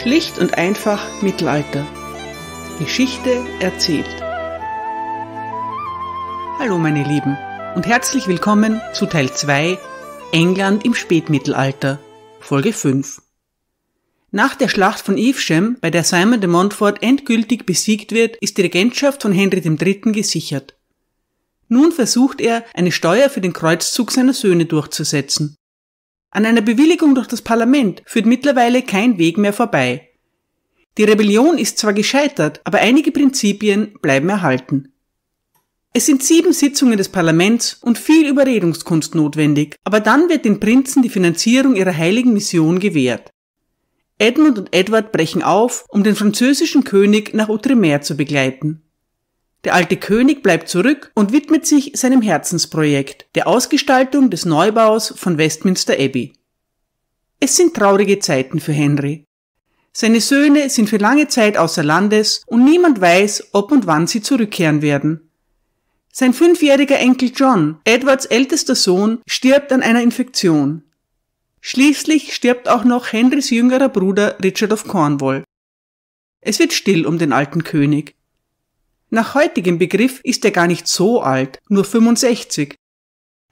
Schlicht und einfach Mittelalter. Geschichte erzählt. Hallo meine Lieben und herzlich willkommen zu Teil 2 England im Spätmittelalter, Folge 5. Nach der Schlacht von Evesham, bei der Simon de Montfort endgültig besiegt wird, ist die Regentschaft von Henry III. gesichert. Nun versucht er, eine Steuer für den Kreuzzug seiner Söhne durchzusetzen. An einer Bewilligung durch das Parlament führt mittlerweile kein Weg mehr vorbei. Die Rebellion ist zwar gescheitert, aber einige Prinzipien bleiben erhalten. Es sind sieben Sitzungen des Parlaments und viel Überredungskunst notwendig, aber dann wird den Prinzen die Finanzierung ihrer heiligen Mission gewährt. Edmund und Edward brechen auf, um den französischen König nach Outremer zu begleiten. Der alte König bleibt zurück und widmet sich seinem Herzensprojekt, der Ausgestaltung des Neubaus von Westminster Abbey. Es sind traurige Zeiten für Henry. Seine Söhne sind für lange Zeit außer Landes und niemand weiß, ob und wann sie zurückkehren werden. Sein fünfjähriger Enkel John, Edwards ältester Sohn, stirbt an einer Infektion. Schließlich stirbt auch noch Henrys jüngerer Bruder Richard of Cornwall. Es wird still um den alten König. Nach heutigem Begriff ist er gar nicht so alt, nur 65.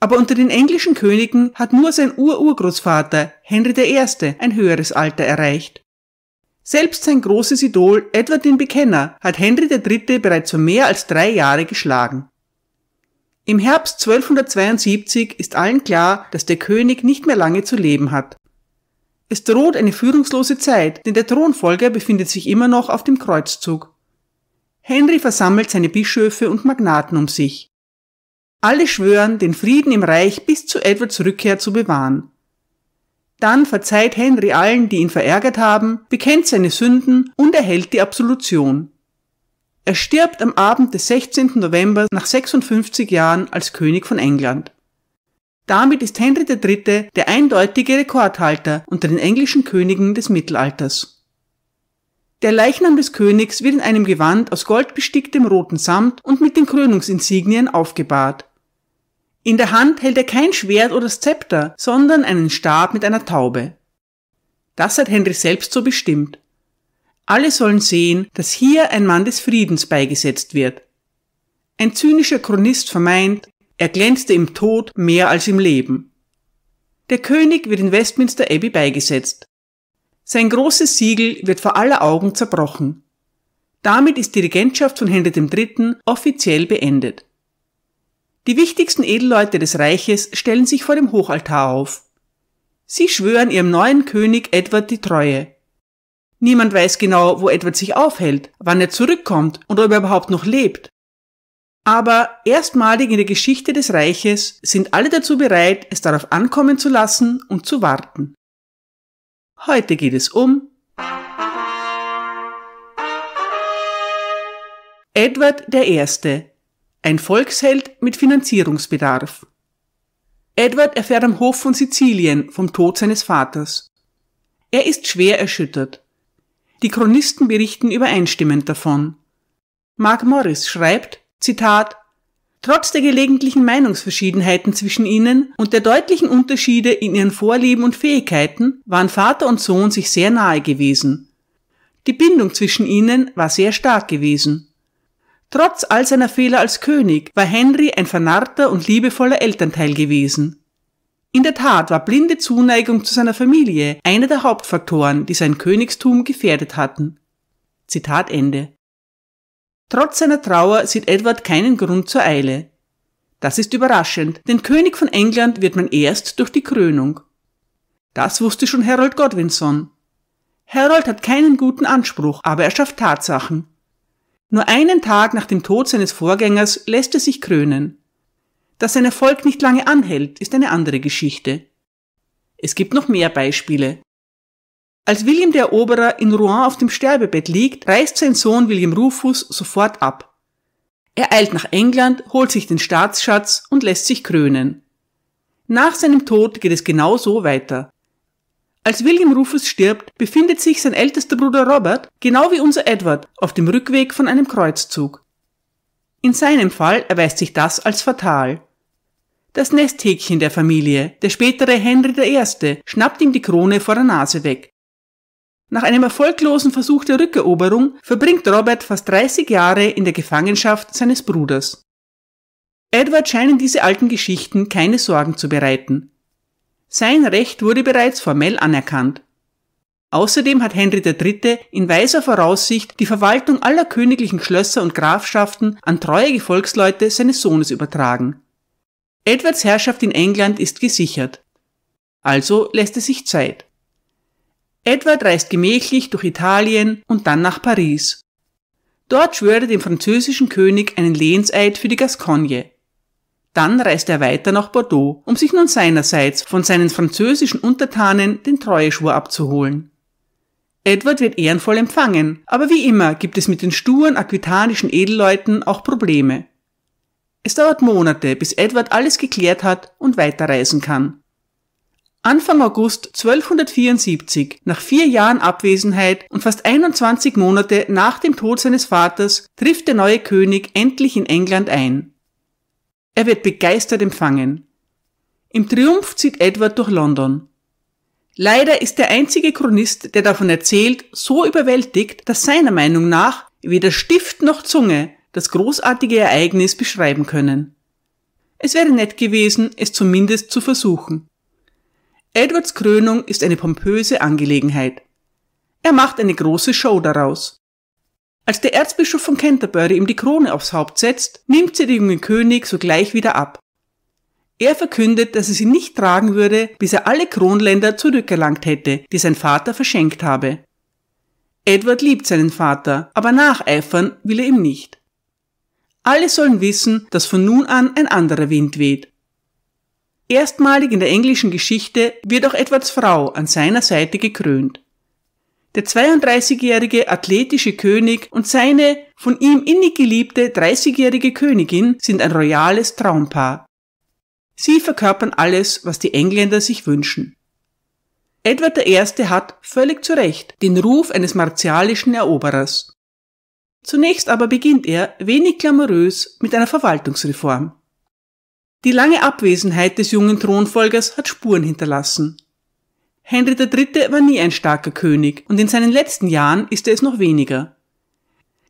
Aber unter den englischen Königen hat nur sein Ururgroßvater Henry I. ein höheres Alter erreicht. Selbst sein großes Idol Edward den Bekenner hat Henry III. bereits für mehr als drei Jahre geschlagen. Im Herbst 1272 ist allen klar, dass der König nicht mehr lange zu leben hat. Es droht eine führungslose Zeit, denn der Thronfolger befindet sich immer noch auf dem Kreuzzug. Henry versammelt seine Bischöfe und Magnaten um sich. Alle schwören, den Frieden im Reich bis zu Edwards Rückkehr zu bewahren. Dann verzeiht Henry allen, die ihn verärgert haben, bekennt seine Sünden und erhält die Absolution. Er stirbt am Abend des 16. November nach 56 Jahren als König von England. Damit ist Henry III. der eindeutige Rekordhalter unter den englischen Königen des Mittelalters. Der Leichnam des Königs wird in einem Gewand aus goldbesticktem roten Samt und mit den Krönungsinsignien aufgebahrt. In der Hand hält er kein Schwert oder Zepter, sondern einen Stab mit einer Taube. Das hat Henry selbst so bestimmt. Alle sollen sehen, dass hier ein Mann des Friedens beigesetzt wird. Ein zynischer Chronist vermeint, er glänzte im Tod mehr als im Leben. Der König wird in Westminster Abbey beigesetzt. Sein großes Siegel wird vor aller Augen zerbrochen. Damit ist die Regentschaft von Henry III. offiziell beendet. Die wichtigsten Edelleute des Reiches stellen sich vor dem Hochaltar auf. Sie schwören ihrem neuen König Edward die Treue. Niemand weiß genau, wo Edward sich aufhält, wann er zurückkommt und ob er überhaupt noch lebt. Aber erstmalig in der Geschichte des Reiches sind alle dazu bereit, es darauf ankommen zu lassen und zu warten. Heute geht es um Edward I., ein Volksheld mit Finanzierungsbedarf. Edward erfährt am Hof von Sizilien vom Tod seines Vaters. Er ist schwer erschüttert. Die Chronisten berichten übereinstimmend davon. Mark Morris schreibt, Zitat, Trotz der gelegentlichen Meinungsverschiedenheiten zwischen ihnen und der deutlichen Unterschiede in ihren Vorlieben und Fähigkeiten waren Vater und Sohn sich sehr nahe gewesen. Die Bindung zwischen ihnen war sehr stark gewesen. Trotz all seiner Fehler als König war Henry ein vernarrter und liebevoller Elternteil gewesen. In der Tat war blinde Zuneigung zu seiner Familie einer der Hauptfaktoren, die sein Königstum gefährdet hatten. Zitat Ende. Trotz seiner Trauer sieht Edward keinen Grund zur Eile. Das ist überraschend, denn König von England wird man erst durch die Krönung. Das wusste schon Harold Godwinson. Harold hat keinen guten Anspruch, aber er schafft Tatsachen. Nur einen Tag nach dem Tod seines Vorgängers lässt er sich krönen. Dass sein Erfolg nicht lange anhält, ist eine andere Geschichte. Es gibt noch mehr Beispiele. Als William der Eroberer in Rouen auf dem Sterbebett liegt, reist sein Sohn William Rufus sofort ab. Er eilt nach England, holt sich den Staatsschatz und lässt sich krönen. Nach seinem Tod geht es genau so weiter. Als William Rufus stirbt, befindet sich sein ältester Bruder Robert, genau wie unser Edward, auf dem Rückweg von einem Kreuzzug. In seinem Fall erweist sich das als fatal. Das Nesthäkchen der Familie, der spätere Henry I., schnappt ihm die Krone vor der Nase weg. Nach einem erfolglosen Versuch der Rückeroberung verbringt Robert fast 30 Jahre in der Gefangenschaft seines Bruders. Edward scheinen diese alten Geschichten keine Sorgen zu bereiten. Sein Recht wurde bereits formell anerkannt. Außerdem hat Henry III. in weiser Voraussicht die Verwaltung aller königlichen Schlösser und Grafschaften an treue Gefolgsleute seines Sohnes übertragen. Edwards Herrschaft in England ist gesichert. Also lässt es sich Zeit. Edward reist gemächlich durch Italien und dann nach Paris. Dort schwört er dem französischen König einen Lehnseid für die Gascogne. Dann reist er weiter nach Bordeaux, um sich nun seinerseits von seinen französischen Untertanen den Treueschwur abzuholen. Edward wird ehrenvoll empfangen, aber wie immer gibt es mit den sturen aquitanischen Edelleuten auch Probleme. Es dauert Monate, bis Edward alles geklärt hat und weiterreisen kann. Anfang August 1274, nach vier Jahren Abwesenheit und fast 21 Monate nach dem Tod seines Vaters, trifft der neue König endlich in England ein. Er wird begeistert empfangen. Im Triumph zieht Edward durch London. Leider ist der einzige Chronist, der davon erzählt, so überwältigt, dass seiner Meinung nach weder Stift noch Zunge das großartige Ereignis beschreiben können. Es wäre nett gewesen, es zumindest zu versuchen. Edwards Krönung ist eine pompöse Angelegenheit. Er macht eine große Show daraus. Als der Erzbischof von Canterbury ihm die Krone aufs Haupt setzt, nimmt sie den jungen König sogleich wieder ab. Er verkündet, dass er sie nicht tragen würde, bis er alle Kronländer zurückerlangt hätte, die sein Vater verschenkt habe. Edward liebt seinen Vater, aber nacheifern will er ihm nicht. Alle sollen wissen, dass von nun an ein anderer Wind weht. Erstmalig in der englischen Geschichte wird auch Edwards Frau an seiner Seite gekrönt. Der 32-jährige athletische König und seine von ihm innig geliebte 30-jährige Königin sind ein royales Traumpaar. Sie verkörpern alles, was die Engländer sich wünschen. Edward I. hat, völlig zu Recht, den Ruf eines martialischen Eroberers. Zunächst aber beginnt er, wenig glamourös, mit einer Verwaltungsreform. Die lange Abwesenheit des jungen Thronfolgers hat Spuren hinterlassen. Henry III. war nie ein starker König und in seinen letzten Jahren ist er es noch weniger.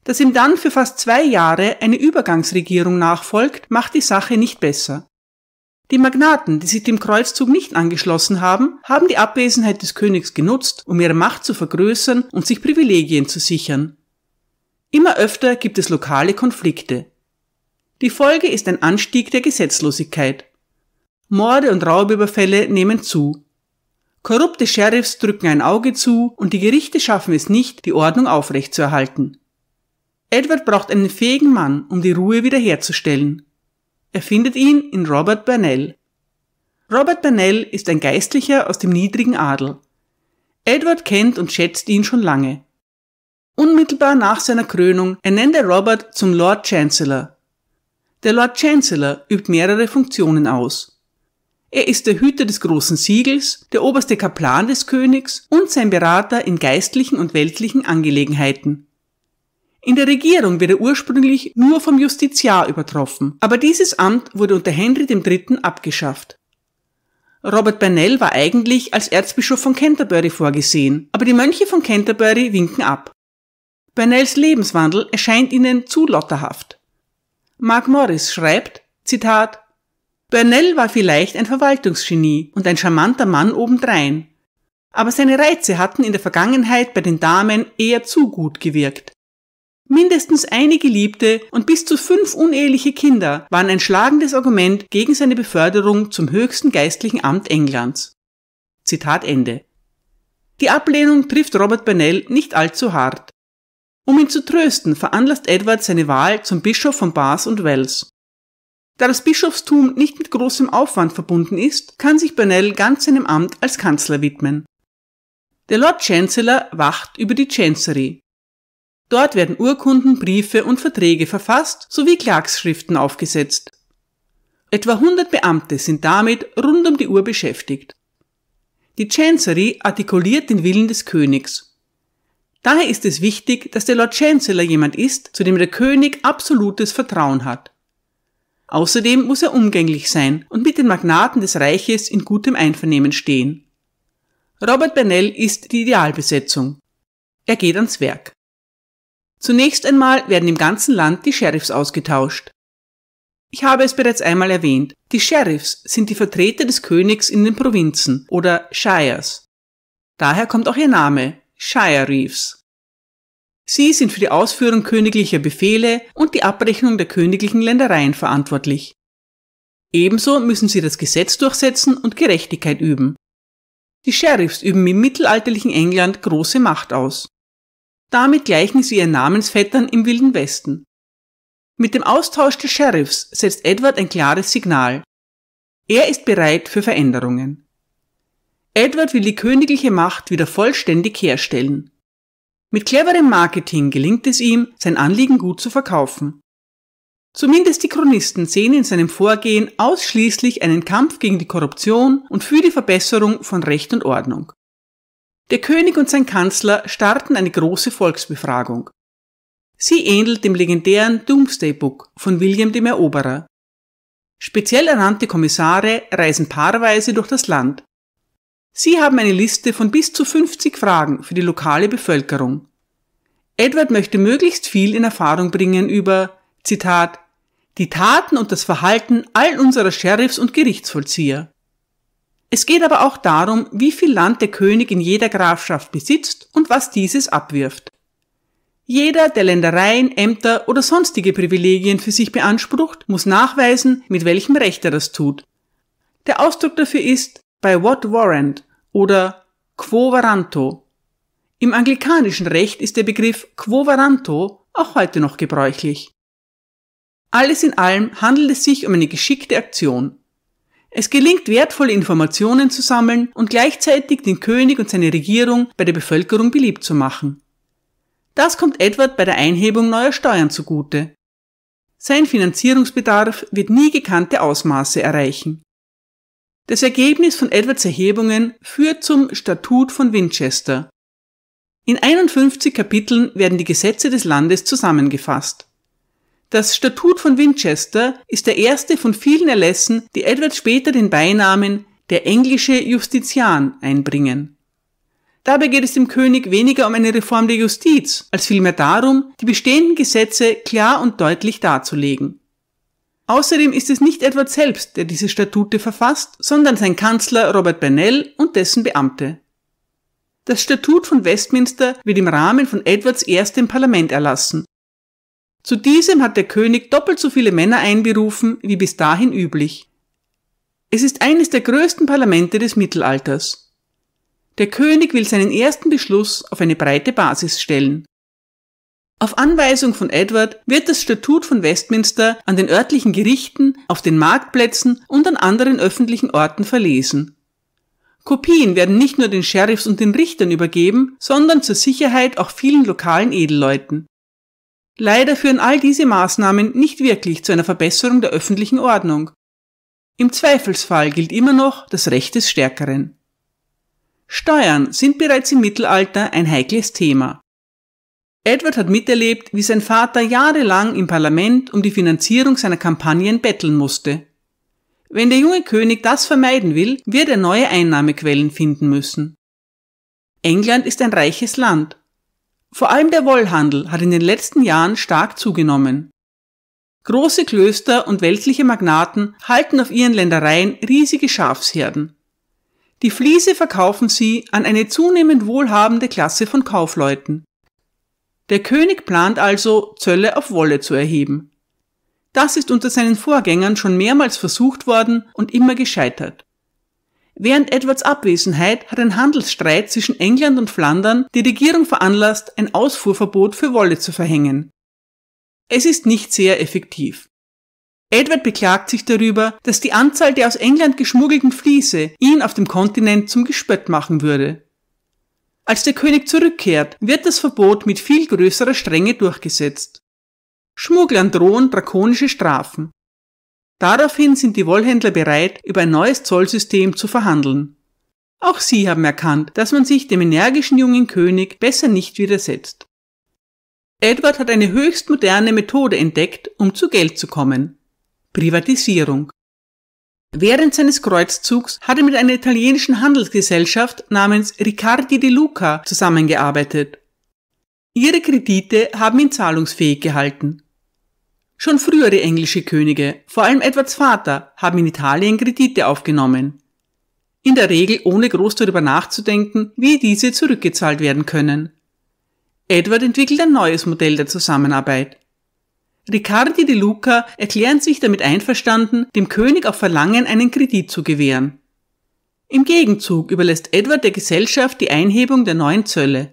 Dass ihm dann für fast zwei Jahre eine Übergangsregierung nachfolgt, macht die Sache nicht besser. Die Magnaten, die sich dem Kreuzzug nicht angeschlossen haben, haben die Abwesenheit des Königs genutzt, um ihre Macht zu vergrößern und sich Privilegien zu sichern. Immer öfter gibt es lokale Konflikte. Die Folge ist ein Anstieg der Gesetzlosigkeit. Morde und Raubüberfälle nehmen zu. Korrupte Sheriffs drücken ein Auge zu und die Gerichte schaffen es nicht, die Ordnung aufrechtzuerhalten. Edward braucht einen fähigen Mann, um die Ruhe wiederherzustellen. Er findet ihn in Robert Burnell. Robert Burnell ist ein Geistlicher aus dem niedrigen Adel. Edward kennt und schätzt ihn schon lange. Unmittelbar nach seiner Krönung ernennt er Robert zum Lord Chancellor. Der Lord Chancellor übt mehrere Funktionen aus. Er ist der Hüter des großen Siegels, der oberste Kaplan des Königs und sein Berater in geistlichen und weltlichen Angelegenheiten. In der Regierung wird er ursprünglich nur vom Justiziar übertroffen, aber dieses Amt wurde unter Henry III. abgeschafft. Robert Bernell war eigentlich als Erzbischof von Canterbury vorgesehen, aber die Mönche von Canterbury winken ab. Bernells Lebenswandel erscheint ihnen zu lotterhaft. Mark Morris schreibt, Zitat, Burnell war vielleicht ein Verwaltungsgenie und ein charmanter Mann obendrein. Aber seine Reize hatten in der Vergangenheit bei den Damen eher zu gut gewirkt. Mindestens eine Geliebte und bis zu fünf uneheliche Kinder waren ein schlagendes Argument gegen seine Beförderung zum höchsten geistlichen Amt Englands. Zitat Ende. Die Ablehnung trifft Robert Burnell nicht allzu hart. Um ihn zu trösten, veranlasst Edward seine Wahl zum Bischof von Bath und Wells. Da das Bischofstum nicht mit großem Aufwand verbunden ist, kann sich Bernal ganz seinem Amt als Kanzler widmen. Der Lord Chancellor wacht über die Chancery. Dort werden Urkunden, Briefe und Verträge verfasst sowie Klagsschriften aufgesetzt. Etwa 100 Beamte sind damit rund um die Uhr beschäftigt. Die Chancery artikuliert den Willen des Königs Daher ist es wichtig, dass der Lord Chancellor jemand ist, zu dem der König absolutes Vertrauen hat. Außerdem muss er umgänglich sein und mit den Magnaten des Reiches in gutem Einvernehmen stehen. Robert Bernell ist die Idealbesetzung. Er geht ans Werk. Zunächst einmal werden im ganzen Land die Sheriffs ausgetauscht. Ich habe es bereits einmal erwähnt, die Sheriffs sind die Vertreter des Königs in den Provinzen oder Shires. Daher kommt auch ihr Name, Shire Reefs. Sie sind für die Ausführung königlicher Befehle und die Abrechnung der königlichen Ländereien verantwortlich. Ebenso müssen sie das Gesetz durchsetzen und Gerechtigkeit üben. Die Sheriffs üben im mittelalterlichen England große Macht aus. Damit gleichen sie ihren Namensvettern im Wilden Westen. Mit dem Austausch der Sheriffs setzt Edward ein klares Signal. Er ist bereit für Veränderungen. Edward will die königliche Macht wieder vollständig herstellen. Mit cleverem Marketing gelingt es ihm, sein Anliegen gut zu verkaufen. Zumindest die Chronisten sehen in seinem Vorgehen ausschließlich einen Kampf gegen die Korruption und für die Verbesserung von Recht und Ordnung. Der König und sein Kanzler starten eine große Volksbefragung. Sie ähnelt dem legendären Doomsday Book von William dem Eroberer. Speziell ernannte Kommissare reisen paarweise durch das Land, Sie haben eine Liste von bis zu 50 Fragen für die lokale Bevölkerung. Edward möchte möglichst viel in Erfahrung bringen über, Zitat, die Taten und das Verhalten all unserer Sheriffs und Gerichtsvollzieher. Es geht aber auch darum, wie viel Land der König in jeder Grafschaft besitzt und was dieses abwirft. Jeder, der Ländereien, Ämter oder sonstige Privilegien für sich beansprucht, muss nachweisen, mit welchem Recht er das tut. Der Ausdruck dafür ist bei what warrant oder quo varanto. Im anglikanischen Recht ist der Begriff quo varanto auch heute noch gebräuchlich. Alles in allem handelt es sich um eine geschickte Aktion. Es gelingt wertvolle Informationen zu sammeln und gleichzeitig den König und seine Regierung bei der Bevölkerung beliebt zu machen. Das kommt Edward bei der Einhebung neuer Steuern zugute. Sein Finanzierungsbedarf wird nie gekannte Ausmaße erreichen. Das Ergebnis von Edwards Erhebungen führt zum Statut von Winchester. In 51 Kapiteln werden die Gesetze des Landes zusammengefasst. Das Statut von Winchester ist der erste von vielen Erlässen, die Edward später den Beinamen der englische Justizian einbringen. Dabei geht es dem König weniger um eine Reform der Justiz, als vielmehr darum, die bestehenden Gesetze klar und deutlich darzulegen. Außerdem ist es nicht Edward selbst, der diese Statute verfasst, sondern sein Kanzler Robert Bernell und dessen Beamte. Das Statut von Westminster wird im Rahmen von Edwards erstem Parlament erlassen. Zu diesem hat der König doppelt so viele Männer einberufen wie bis dahin üblich. Es ist eines der größten Parlamente des Mittelalters. Der König will seinen ersten Beschluss auf eine breite Basis stellen. Auf Anweisung von Edward wird das Statut von Westminster an den örtlichen Gerichten, auf den Marktplätzen und an anderen öffentlichen Orten verlesen. Kopien werden nicht nur den Sheriffs und den Richtern übergeben, sondern zur Sicherheit auch vielen lokalen Edelleuten. Leider führen all diese Maßnahmen nicht wirklich zu einer Verbesserung der öffentlichen Ordnung. Im Zweifelsfall gilt immer noch das Recht des Stärkeren. Steuern sind bereits im Mittelalter ein heikles Thema. Edward hat miterlebt, wie sein Vater jahrelang im Parlament um die Finanzierung seiner Kampagnen betteln musste. Wenn der junge König das vermeiden will, wird er neue Einnahmequellen finden müssen. England ist ein reiches Land. Vor allem der Wollhandel hat in den letzten Jahren stark zugenommen. Große Klöster und weltliche Magnaten halten auf ihren Ländereien riesige Schafsherden. Die Fliese verkaufen sie an eine zunehmend wohlhabende Klasse von Kaufleuten. Der König plant also, Zölle auf Wolle zu erheben. Das ist unter seinen Vorgängern schon mehrmals versucht worden und immer gescheitert. Während Edwards Abwesenheit hat ein Handelsstreit zwischen England und Flandern die Regierung veranlasst, ein Ausfuhrverbot für Wolle zu verhängen. Es ist nicht sehr effektiv. Edward beklagt sich darüber, dass die Anzahl der aus England geschmuggelten Fliese ihn auf dem Kontinent zum Gespött machen würde. Als der König zurückkehrt, wird das Verbot mit viel größerer Strenge durchgesetzt. Schmugglern drohen drakonische Strafen. Daraufhin sind die Wollhändler bereit, über ein neues Zollsystem zu verhandeln. Auch sie haben erkannt, dass man sich dem energischen jungen König besser nicht widersetzt. Edward hat eine höchst moderne Methode entdeckt, um zu Geld zu kommen. Privatisierung. Während seines Kreuzzugs hat er mit einer italienischen Handelsgesellschaft namens Riccardi di Luca zusammengearbeitet. Ihre Kredite haben ihn zahlungsfähig gehalten. Schon frühere englische Könige, vor allem Edwards Vater, haben in Italien Kredite aufgenommen. In der Regel ohne groß darüber nachzudenken, wie diese zurückgezahlt werden können. Edward entwickelt ein neues Modell der Zusammenarbeit. Riccardi de Luca erklären sich damit einverstanden, dem König auf Verlangen einen Kredit zu gewähren. Im Gegenzug überlässt Edward der Gesellschaft die Einhebung der neuen Zölle.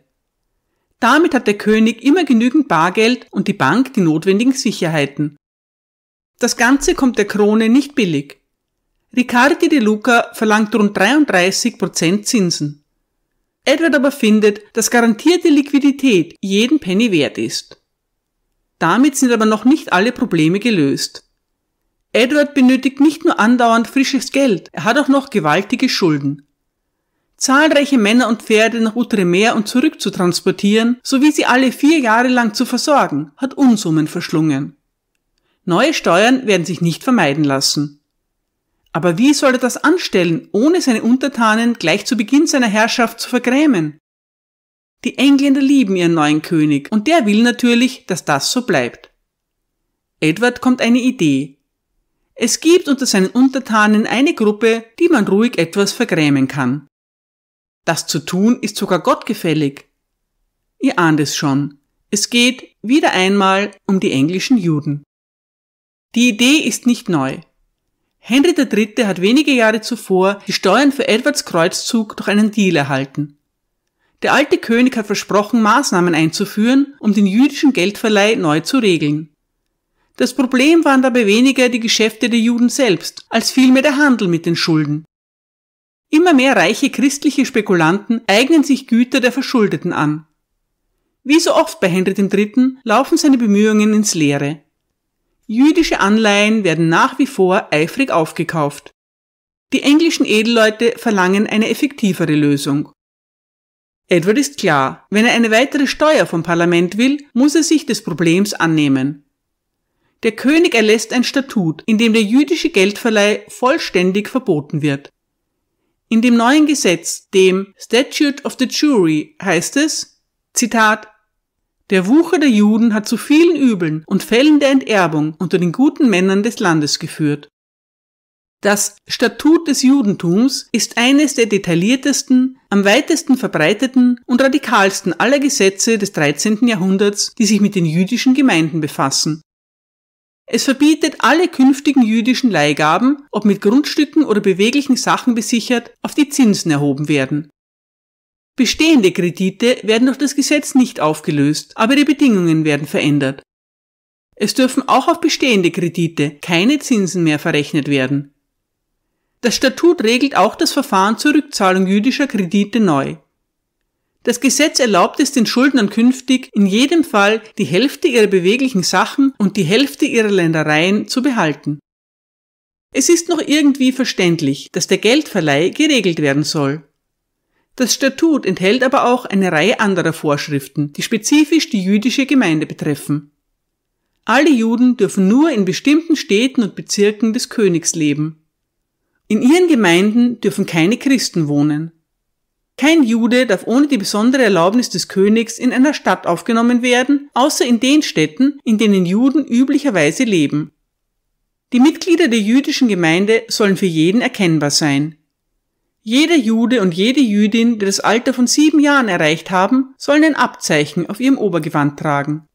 Damit hat der König immer genügend Bargeld und die Bank die notwendigen Sicherheiten. Das Ganze kommt der Krone nicht billig. Riccardi de Luca verlangt rund 33% Prozent Zinsen. Edward aber findet, dass garantierte Liquidität jeden Penny wert ist. Damit sind aber noch nicht alle Probleme gelöst. Edward benötigt nicht nur andauernd frisches Geld, er hat auch noch gewaltige Schulden. Zahlreiche Männer und Pferde nach Utremer und zurück zu transportieren, sowie sie alle vier Jahre lang zu versorgen, hat Unsummen verschlungen. Neue Steuern werden sich nicht vermeiden lassen. Aber wie soll er das anstellen, ohne seine Untertanen gleich zu Beginn seiner Herrschaft zu vergrämen? Die Engländer lieben ihren neuen König und der will natürlich, dass das so bleibt. Edward kommt eine Idee. Es gibt unter seinen Untertanen eine Gruppe, die man ruhig etwas vergrämen kann. Das zu tun ist sogar gottgefällig. Ihr ahnt es schon. Es geht wieder einmal um die englischen Juden. Die Idee ist nicht neu. Henry III. hat wenige Jahre zuvor die Steuern für Edwards Kreuzzug durch einen Deal erhalten. Der alte König hat versprochen, Maßnahmen einzuführen, um den jüdischen Geldverleih neu zu regeln. Das Problem waren dabei weniger die Geschäfte der Juden selbst, als vielmehr der Handel mit den Schulden. Immer mehr reiche christliche Spekulanten eignen sich Güter der Verschuldeten an. Wie so oft bei Henry III. laufen seine Bemühungen ins Leere. Jüdische Anleihen werden nach wie vor eifrig aufgekauft. Die englischen Edelleute verlangen eine effektivere Lösung. Edward ist klar, wenn er eine weitere Steuer vom Parlament will, muss er sich des Problems annehmen. Der König erlässt ein Statut, in dem der jüdische Geldverleih vollständig verboten wird. In dem neuen Gesetz, dem Statute of the Jury, heißt es, Zitat, der Wucher der Juden hat zu vielen Übeln und Fällen der Enterbung unter den guten Männern des Landes geführt. Das Statut des Judentums ist eines der detailliertesten, am weitesten verbreiteten und radikalsten aller Gesetze des 13. Jahrhunderts, die sich mit den jüdischen Gemeinden befassen. Es verbietet alle künftigen jüdischen Leihgaben, ob mit Grundstücken oder beweglichen Sachen besichert, auf die Zinsen erhoben werden. Bestehende Kredite werden durch das Gesetz nicht aufgelöst, aber die Bedingungen werden verändert. Es dürfen auch auf bestehende Kredite keine Zinsen mehr verrechnet werden. Das Statut regelt auch das Verfahren zur Rückzahlung jüdischer Kredite neu. Das Gesetz erlaubt es den Schuldnern künftig, in jedem Fall die Hälfte ihrer beweglichen Sachen und die Hälfte ihrer Ländereien zu behalten. Es ist noch irgendwie verständlich, dass der Geldverleih geregelt werden soll. Das Statut enthält aber auch eine Reihe anderer Vorschriften, die spezifisch die jüdische Gemeinde betreffen. Alle Juden dürfen nur in bestimmten Städten und Bezirken des Königs leben. In ihren Gemeinden dürfen keine Christen wohnen. Kein Jude darf ohne die besondere Erlaubnis des Königs in einer Stadt aufgenommen werden, außer in den Städten, in denen Juden üblicherweise leben. Die Mitglieder der jüdischen Gemeinde sollen für jeden erkennbar sein. Jeder Jude und jede Jüdin, die das Alter von sieben Jahren erreicht haben, sollen ein Abzeichen auf ihrem Obergewand tragen.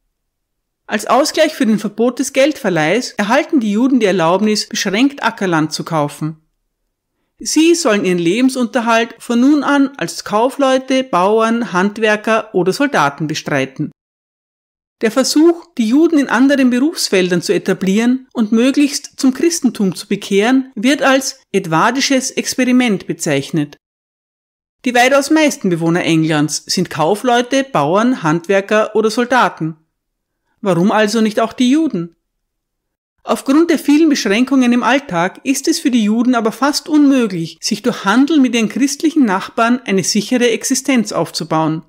Als Ausgleich für den Verbot des Geldverleihs erhalten die Juden die Erlaubnis, beschränkt Ackerland zu kaufen. Sie sollen ihren Lebensunterhalt von nun an als Kaufleute, Bauern, Handwerker oder Soldaten bestreiten. Der Versuch, die Juden in anderen Berufsfeldern zu etablieren und möglichst zum Christentum zu bekehren, wird als edwardisches Experiment bezeichnet. Die weitaus meisten Bewohner Englands sind Kaufleute, Bauern, Handwerker oder Soldaten. Warum also nicht auch die Juden? Aufgrund der vielen Beschränkungen im Alltag ist es für die Juden aber fast unmöglich, sich durch Handel mit ihren christlichen Nachbarn eine sichere Existenz aufzubauen.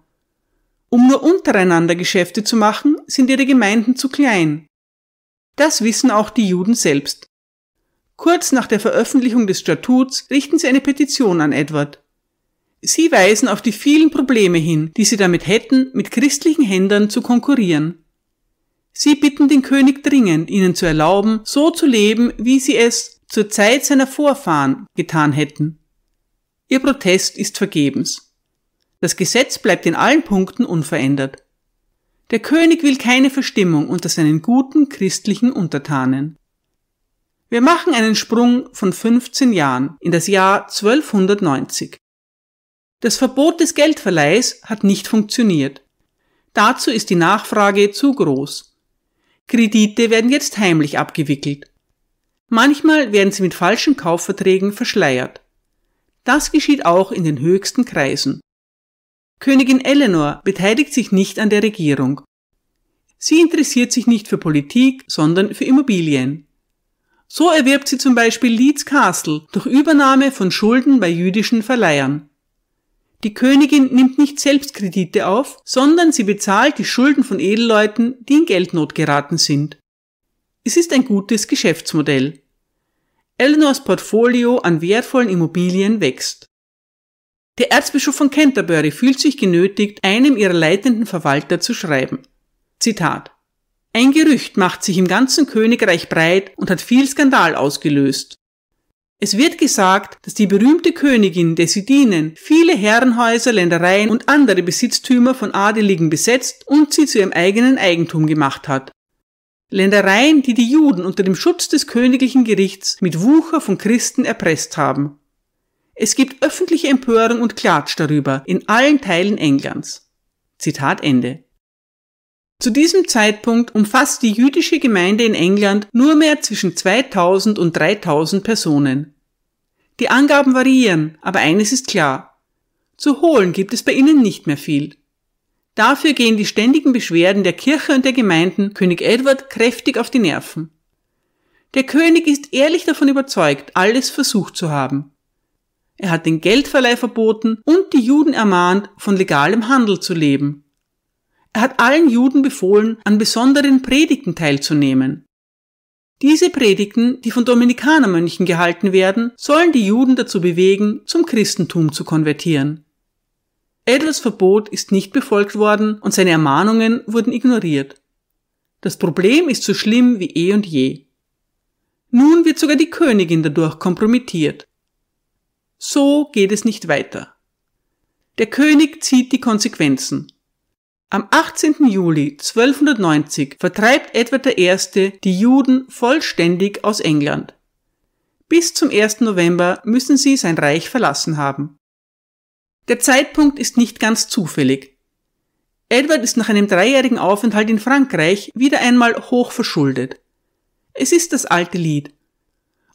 Um nur untereinander Geschäfte zu machen, sind ihre Gemeinden zu klein. Das wissen auch die Juden selbst. Kurz nach der Veröffentlichung des Statuts richten sie eine Petition an Edward. Sie weisen auf die vielen Probleme hin, die sie damit hätten, mit christlichen Händlern zu konkurrieren. Sie bitten den König dringend, ihnen zu erlauben, so zu leben, wie sie es zur Zeit seiner Vorfahren getan hätten. Ihr Protest ist vergebens. Das Gesetz bleibt in allen Punkten unverändert. Der König will keine Verstimmung unter seinen guten christlichen Untertanen. Wir machen einen Sprung von 15 Jahren in das Jahr 1290. Das Verbot des Geldverleihs hat nicht funktioniert. Dazu ist die Nachfrage zu groß. Kredite werden jetzt heimlich abgewickelt. Manchmal werden sie mit falschen Kaufverträgen verschleiert. Das geschieht auch in den höchsten Kreisen. Königin Eleanor beteiligt sich nicht an der Regierung. Sie interessiert sich nicht für Politik, sondern für Immobilien. So erwirbt sie zum Beispiel Leeds Castle durch Übernahme von Schulden bei jüdischen Verleihern. Die Königin nimmt nicht selbst Kredite auf, sondern sie bezahlt die Schulden von Edelleuten, die in Geldnot geraten sind. Es ist ein gutes Geschäftsmodell. Eleanors Portfolio an wertvollen Immobilien wächst. Der Erzbischof von Canterbury fühlt sich genötigt, einem ihrer leitenden Verwalter zu schreiben. Zitat Ein Gerücht macht sich im ganzen Königreich breit und hat viel Skandal ausgelöst. Es wird gesagt, dass die berühmte Königin, der sie dienen, viele Herrenhäuser, Ländereien und andere Besitztümer von Adeligen besetzt und sie zu ihrem eigenen Eigentum gemacht hat. Ländereien, die die Juden unter dem Schutz des königlichen Gerichts mit Wucher von Christen erpresst haben. Es gibt öffentliche Empörung und Klatsch darüber in allen Teilen Englands. Zitat Ende. Zu diesem Zeitpunkt umfasst die jüdische Gemeinde in England nur mehr zwischen 2000 und 3000 Personen. Die Angaben variieren, aber eines ist klar. Zu holen gibt es bei ihnen nicht mehr viel. Dafür gehen die ständigen Beschwerden der Kirche und der Gemeinden König Edward kräftig auf die Nerven. Der König ist ehrlich davon überzeugt, alles versucht zu haben. Er hat den Geldverleih verboten und die Juden ermahnt, von legalem Handel zu leben. Er hat allen Juden befohlen, an besonderen Predigten teilzunehmen. Diese Predigten, die von Dominikanermönchen gehalten werden, sollen die Juden dazu bewegen, zum Christentum zu konvertieren. Edwards Verbot ist nicht befolgt worden und seine Ermahnungen wurden ignoriert. Das Problem ist so schlimm wie eh und je. Nun wird sogar die Königin dadurch kompromittiert. So geht es nicht weiter. Der König zieht die Konsequenzen. Am 18. Juli 1290 vertreibt Edward I. die Juden vollständig aus England. Bis zum 1. November müssen sie sein Reich verlassen haben. Der Zeitpunkt ist nicht ganz zufällig. Edward ist nach einem dreijährigen Aufenthalt in Frankreich wieder einmal hoch verschuldet. Es ist das alte Lied.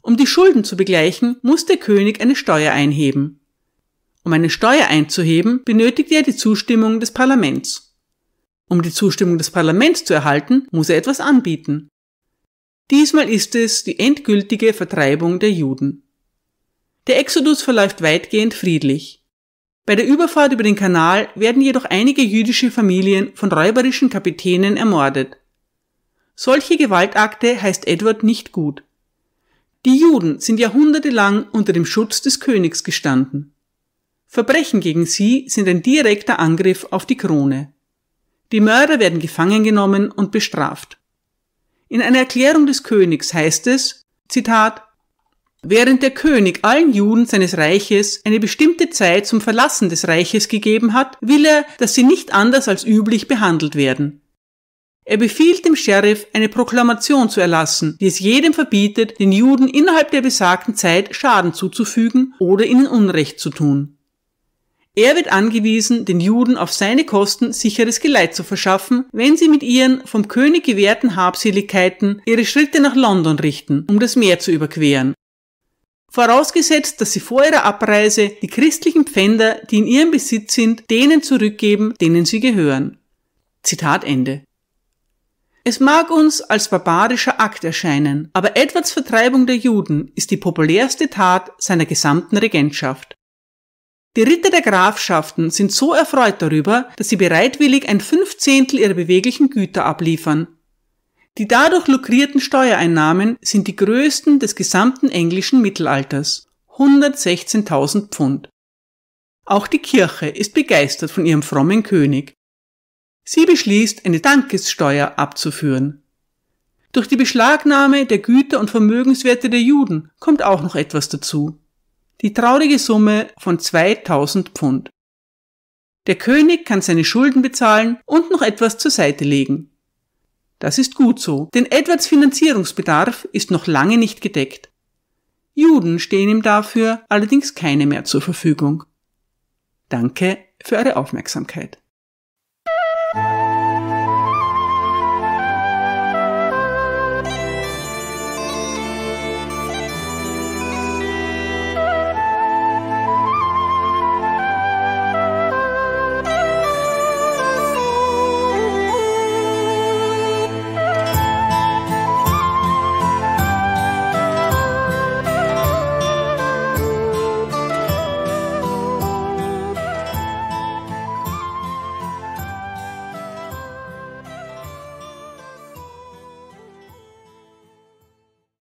Um die Schulden zu begleichen, muss der König eine Steuer einheben. Um eine Steuer einzuheben, benötigt er die Zustimmung des Parlaments. Um die Zustimmung des Parlaments zu erhalten, muss er etwas anbieten. Diesmal ist es die endgültige Vertreibung der Juden. Der Exodus verläuft weitgehend friedlich. Bei der Überfahrt über den Kanal werden jedoch einige jüdische Familien von räuberischen Kapitänen ermordet. Solche Gewaltakte heißt Edward nicht gut. Die Juden sind jahrhundertelang unter dem Schutz des Königs gestanden. Verbrechen gegen sie sind ein direkter Angriff auf die Krone. Die Mörder werden gefangen genommen und bestraft. In einer Erklärung des Königs heißt es, Zitat, Während der König allen Juden seines Reiches eine bestimmte Zeit zum Verlassen des Reiches gegeben hat, will er, dass sie nicht anders als üblich behandelt werden. Er befiehlt dem Sheriff, eine Proklamation zu erlassen, die es jedem verbietet, den Juden innerhalb der besagten Zeit Schaden zuzufügen oder ihnen Unrecht zu tun. Er wird angewiesen, den Juden auf seine Kosten sicheres Geleit zu verschaffen, wenn sie mit ihren vom König gewährten Habseligkeiten ihre Schritte nach London richten, um das Meer zu überqueren. Vorausgesetzt, dass sie vor ihrer Abreise die christlichen Pfänder, die in ihrem Besitz sind, denen zurückgeben, denen sie gehören. Zitat Ende. Es mag uns als barbarischer Akt erscheinen, aber Edwards Vertreibung der Juden ist die populärste Tat seiner gesamten Regentschaft. Die Ritter der Grafschaften sind so erfreut darüber, dass sie bereitwillig ein Fünfzehntel ihrer beweglichen Güter abliefern. Die dadurch lukrierten Steuereinnahmen sind die größten des gesamten englischen Mittelalters. 116.000 Pfund. Auch die Kirche ist begeistert von ihrem frommen König. Sie beschließt, eine Dankessteuer abzuführen. Durch die Beschlagnahme der Güter und Vermögenswerte der Juden kommt auch noch etwas dazu. Die traurige Summe von 2000 Pfund. Der König kann seine Schulden bezahlen und noch etwas zur Seite legen. Das ist gut so, denn Edwards Finanzierungsbedarf ist noch lange nicht gedeckt. Juden stehen ihm dafür allerdings keine mehr zur Verfügung. Danke für eure Aufmerksamkeit.